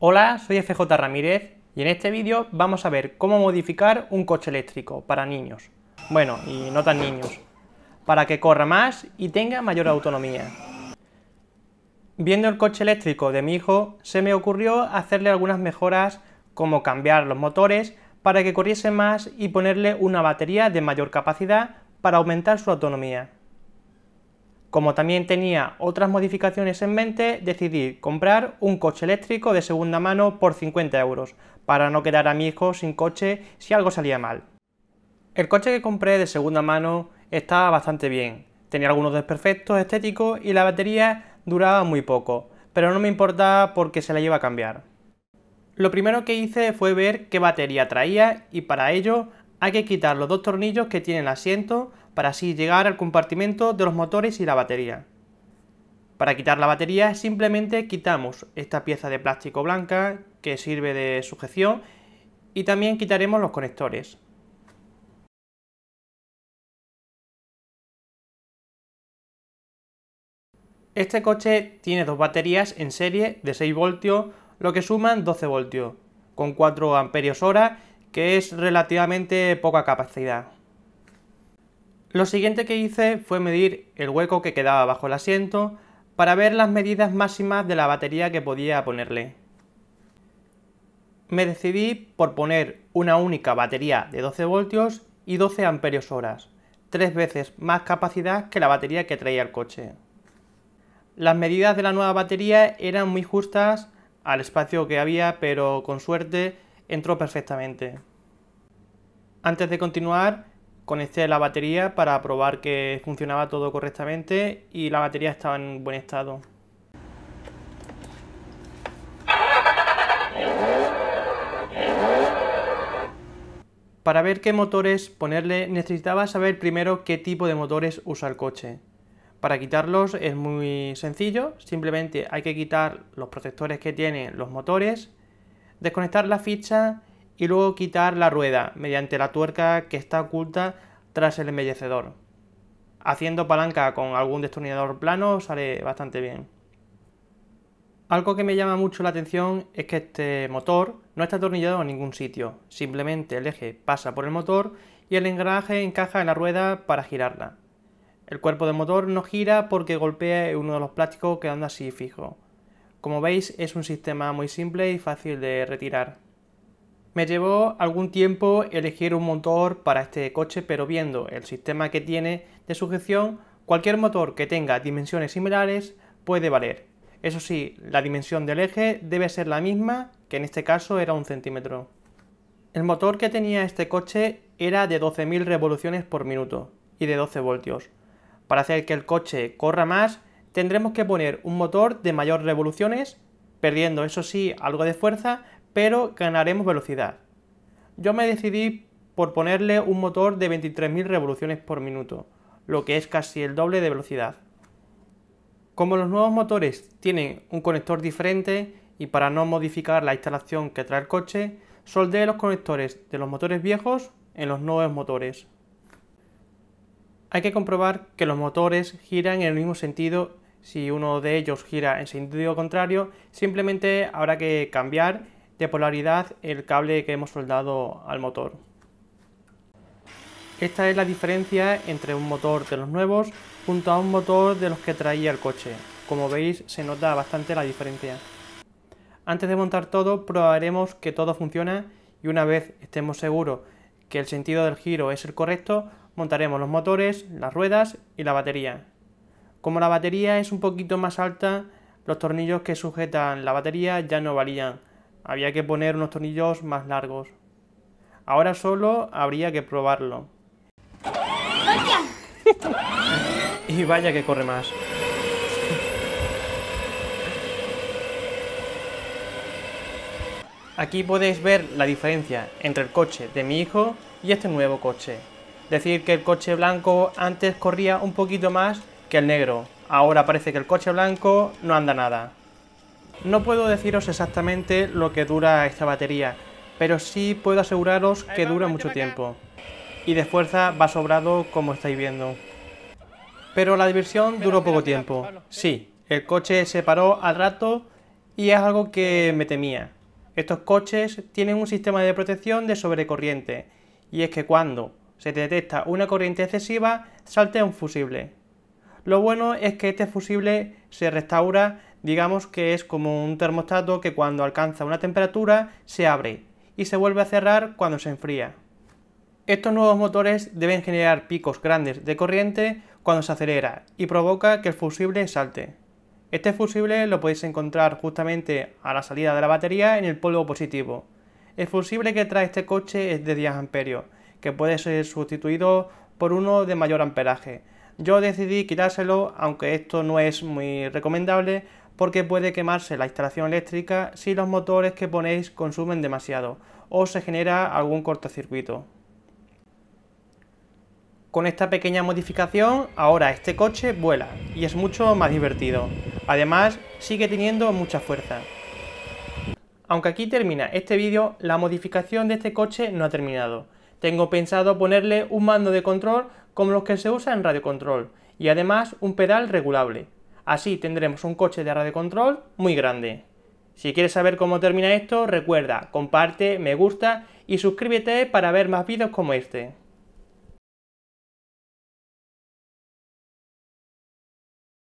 Hola, soy FJ Ramírez y en este vídeo vamos a ver cómo modificar un coche eléctrico para niños. Bueno, y no tan niños. Para que corra más y tenga mayor autonomía. Viendo el coche eléctrico de mi hijo, se me ocurrió hacerle algunas mejoras como cambiar los motores para que corriese más y ponerle una batería de mayor capacidad para aumentar su autonomía. Como también tenía otras modificaciones en mente, decidí comprar un coche eléctrico de segunda mano por 50 euros, para no quedar a mi hijo sin coche si algo salía mal. El coche que compré de segunda mano estaba bastante bien, tenía algunos desperfectos estéticos y la batería duraba muy poco, pero no me importaba porque se la iba a cambiar. Lo primero que hice fue ver qué batería traía y para ello hay que quitar los dos tornillos que tienen el asiento para así llegar al compartimento de los motores y la batería. Para quitar la batería simplemente quitamos esta pieza de plástico blanca que sirve de sujeción y también quitaremos los conectores. Este coche tiene dos baterías en serie de 6 voltios, lo que suman 12 voltios, con 4 amperios hora, que es relativamente poca capacidad. Lo siguiente que hice fue medir el hueco que quedaba bajo el asiento para ver las medidas máximas de la batería que podía ponerle. Me decidí por poner una única batería de 12 voltios y 12 amperios horas, tres veces más capacidad que la batería que traía el coche. Las medidas de la nueva batería eran muy justas al espacio que había, pero con suerte entró perfectamente. Antes de continuar, conecté la batería para probar que funcionaba todo correctamente y la batería estaba en buen estado. Para ver qué motores ponerle necesitaba saber primero qué tipo de motores usa el coche. Para quitarlos es muy sencillo, simplemente hay que quitar los protectores que tienen los motores, desconectar la ficha y luego quitar la rueda mediante la tuerca que está oculta tras el embellecedor. Haciendo palanca con algún destornillador plano sale bastante bien. Algo que me llama mucho la atención es que este motor no está atornillado en ningún sitio, simplemente el eje pasa por el motor y el engranaje encaja en la rueda para girarla. El cuerpo del motor no gira porque golpea uno de los plásticos quedando así fijo. Como veis es un sistema muy simple y fácil de retirar. Me llevó algún tiempo elegir un motor para este coche, pero viendo el sistema que tiene de sujeción, cualquier motor que tenga dimensiones similares puede valer. Eso sí, la dimensión del eje debe ser la misma, que en este caso era un centímetro. El motor que tenía este coche era de 12.000 revoluciones por minuto y de 12 voltios. Para hacer que el coche corra más, tendremos que poner un motor de mayor revoluciones, perdiendo eso sí algo de fuerza, pero ganaremos velocidad. Yo me decidí por ponerle un motor de 23.000 revoluciones por minuto, lo que es casi el doble de velocidad. Como los nuevos motores tienen un conector diferente y para no modificar la instalación que trae el coche, soldé los conectores de los motores viejos en los nuevos motores. Hay que comprobar que los motores giran en el mismo sentido, si uno de ellos gira en sentido contrario, simplemente habrá que cambiar de polaridad el cable que hemos soldado al motor. Esta es la diferencia entre un motor de los nuevos junto a un motor de los que traía el coche. Como veis se nota bastante la diferencia. Antes de montar todo probaremos que todo funciona y una vez estemos seguros que el sentido del giro es el correcto, montaremos los motores, las ruedas y la batería. Como la batería es un poquito más alta, los tornillos que sujetan la batería ya no valían, había que poner unos tornillos más largos. Ahora solo habría que probarlo. y vaya que corre más. Aquí podéis ver la diferencia entre el coche de mi hijo y este nuevo coche. Decir que el coche blanco antes corría un poquito más que el negro. Ahora parece que el coche blanco no anda nada. No puedo deciros exactamente lo que dura esta batería, pero sí puedo aseguraros que dura mucho tiempo. Y de fuerza va sobrado como estáis viendo. Pero la diversión duró poco tiempo. Sí, el coche se paró al rato y es algo que me temía. Estos coches tienen un sistema de protección de sobrecorriente y es que cuando se detecta una corriente excesiva salte un fusible. Lo bueno es que este fusible se restaura digamos que es como un termostato que cuando alcanza una temperatura se abre y se vuelve a cerrar cuando se enfría. Estos nuevos motores deben generar picos grandes de corriente cuando se acelera y provoca que el fusible salte. Este fusible lo podéis encontrar justamente a la salida de la batería en el polvo positivo. El fusible que trae este coche es de 10 amperios, que puede ser sustituido por uno de mayor amperaje. Yo decidí quitárselo, aunque esto no es muy recomendable, porque puede quemarse la instalación eléctrica si los motores que ponéis consumen demasiado o se genera algún cortocircuito. Con esta pequeña modificación, ahora este coche vuela y es mucho más divertido. Además, sigue teniendo mucha fuerza. Aunque aquí termina este vídeo, la modificación de este coche no ha terminado. Tengo pensado ponerle un mando de control como los que se usa en Radio Control y además un pedal regulable. Así tendremos un coche de radio control muy grande. Si quieres saber cómo termina esto, recuerda, comparte, me gusta y suscríbete para ver más vídeos como este.